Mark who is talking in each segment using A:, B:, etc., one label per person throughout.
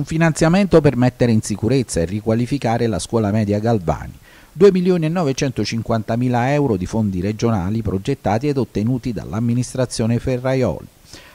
A: un finanziamento per mettere in sicurezza e riqualificare la scuola media Galvani, 2.950.000 euro di fondi regionali progettati ed ottenuti dall'amministrazione Ferraioli.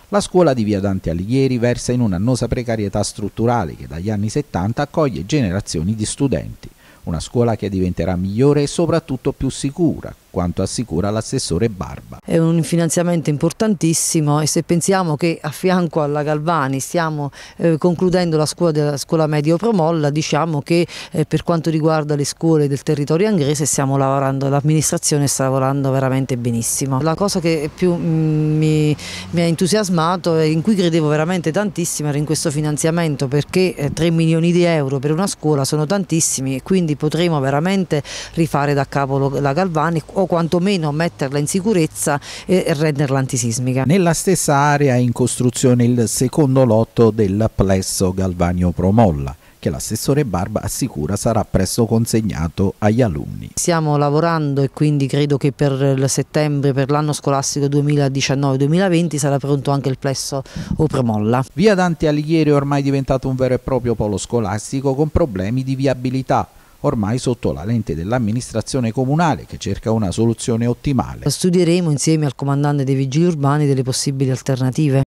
A: La scuola di via Dante Alighieri versa in un'annosa precarietà strutturale che dagli anni 70 accoglie generazioni di studenti. Una scuola che diventerà migliore e soprattutto più sicura, quanto assicura l'assessore Barba. È un finanziamento
B: importantissimo e se pensiamo che a fianco alla Galvani stiamo eh, concludendo la scuola della scuola medio Promolla, diciamo che eh, per quanto riguarda le scuole del territorio anglese stiamo lavorando, l'amministrazione sta lavorando veramente benissimo. La cosa che più mm, mi, mi ha entusiasmato e in cui credevo veramente tantissimo era in questo finanziamento perché eh, 3 milioni di euro per una scuola sono tantissimi e quindi potremo veramente rifare da capo la Galvani o o quantomeno metterla in sicurezza e renderla
A: antisismica. Nella stessa area è in costruzione il secondo lotto del plesso Galvagno Promolla che l'assessore Barba assicura sarà presto consegnato agli alunni.
B: Stiamo lavorando e quindi credo che per settembre, per l'anno scolastico 2019-2020
A: sarà pronto anche il plesso Opromolla. Via Dante Alighieri è ormai diventato un vero e proprio polo scolastico con problemi di viabilità ormai sotto la lente dell'amministrazione comunale che cerca una soluzione ottimale.
B: Studieremo insieme al comandante dei vigili urbani delle possibili alternative.